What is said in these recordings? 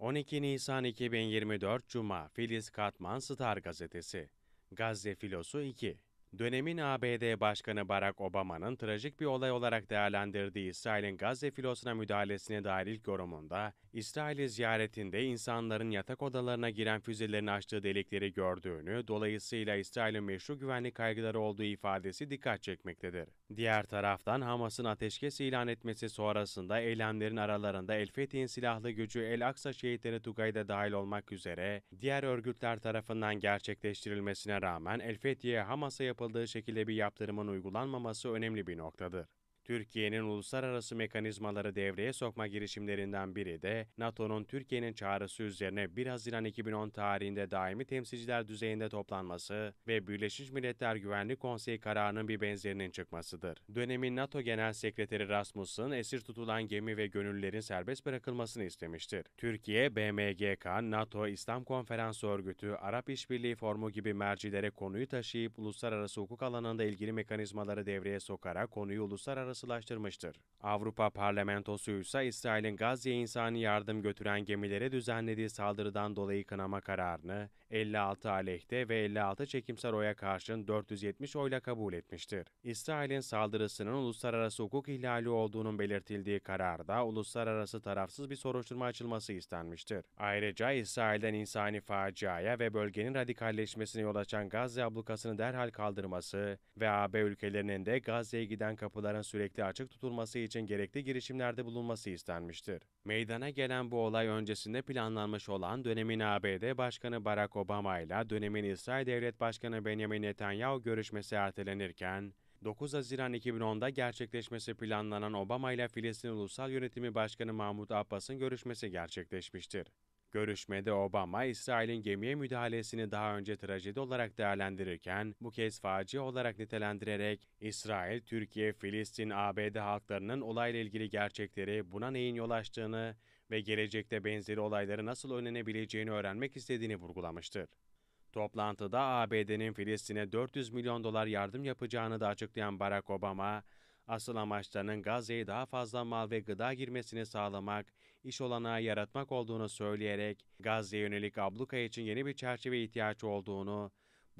12 Nisan 2024 Cuma Filiz Katman Star Gazetesi Gazze Filosu 2 Dönemin ABD Başkanı Barack Obama'nın trajik bir olay olarak değerlendirdiği İsrail'in Gazze filosuna müdahalesine dair ilk yorumunda, İsrail'i ziyaretinde insanların yatak odalarına giren füzelerin açtığı delikleri gördüğünü, dolayısıyla İsrail'in meşru güvenlik kaygıları olduğu ifadesi dikkat çekmektedir. Diğer taraftan Hamas'ın ateşkes ilan etmesi sonrasında eylemlerin aralarında El-Fethi'nin silahlı gücü El-Aksa şehitleri Tugay'da dahil olmak üzere diğer örgütler tarafından gerçekleştirilmesine rağmen El-Fethi'ye Hamas'a yapılan yapıldığı şekilde bir yaptırımın uygulanmaması önemli bir noktadır. Türkiye'nin uluslararası mekanizmaları devreye sokma girişimlerinden biri de NATO'nun Türkiye'nin çağrısı üzerine 1 Haziran 2010 tarihinde daimi temsilciler düzeyinde toplanması ve Birleşmiş Milletler Güvenlik Konseyi kararının bir benzerinin çıkmasıdır. Dönemin NATO Genel Sekreteri Rasmussen esir tutulan gemi ve gönüllülerin serbest bırakılmasını istemiştir. Türkiye, BMGK, NATO, İslam Konferansı Örgütü, Arap İşbirliği Formu gibi mercilere konuyu taşıyıp uluslararası hukuk alanında ilgili mekanizmaları devreye sokarak konuyu uluslararası karşılaştırmıştır. Avrupa Parlamentosu ise İsrail'in Gazze'ye insani yardım götüren gemilere düzenlediği saldırıdan dolayı kınama kararını 56 aleyhte ve 56 çekimsel oya karşın 470 oyla kabul etmiştir. İsrail'in saldırısının uluslararası hukuk ihlali olduğunun belirtildiği kararda uluslararası tarafsız bir soruşturma açılması istenmiştir. Ayrıca İsrail'den insani faciaya ve bölgenin radikalleşmesine yol açan Gazze ablukasını derhal kaldırması ve AB ülkelerinin de Gazze'ye giden kapıların sürekli gelecekte açık tutulması için gerekli girişimlerde bulunması istenmiştir. Meydana gelen bu olay öncesinde planlanmış olan dönemin ABD Başkanı Barack Obama ile dönemin İsrail Devlet Başkanı Benjamin Netanyahu görüşmesi ertelenirken, 9 Haziran 2010'da gerçekleşmesi planlanan Obama ile Filistin Ulusal Yönetimi Başkanı Mahmut Abbas'ın görüşmesi gerçekleşmiştir. Görüşmede Obama, İsrail'in gemiye müdahalesini daha önce trajedi olarak değerlendirirken, bu kez facia olarak nitelendirerek, İsrail, Türkiye, Filistin, ABD halklarının olayla ilgili gerçekleri, buna neyin yol açtığını ve gelecekte benzeri olayları nasıl önlenebileceğini öğrenmek istediğini vurgulamıştır. Toplantıda ABD'nin Filistin'e 400 milyon dolar yardım yapacağını da açıklayan Barack Obama, Asıl amaçlarının Gazze'ye daha fazla mal ve gıda girmesini sağlamak, iş olanağı yaratmak olduğunu söyleyerek Gazze'ye yönelik abluka için yeni bir çerçeve ihtiyaç olduğunu,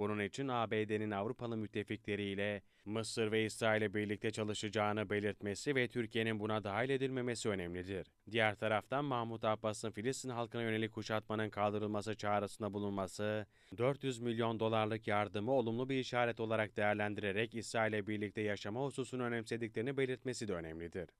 bunun için ABD'nin Avrupalı müttefikleriyle Mısır ve İsrail'e birlikte çalışacağını belirtmesi ve Türkiye'nin buna dahil edilmemesi önemlidir. Diğer taraftan Mahmut Abbas'ın Filistin halkına yönelik kuşatmanın kaldırılması çağrısında bulunması, 400 milyon dolarlık yardımı olumlu bir işaret olarak değerlendirerek İsrail'e birlikte yaşama hususunu önemsediklerini belirtmesi de önemlidir.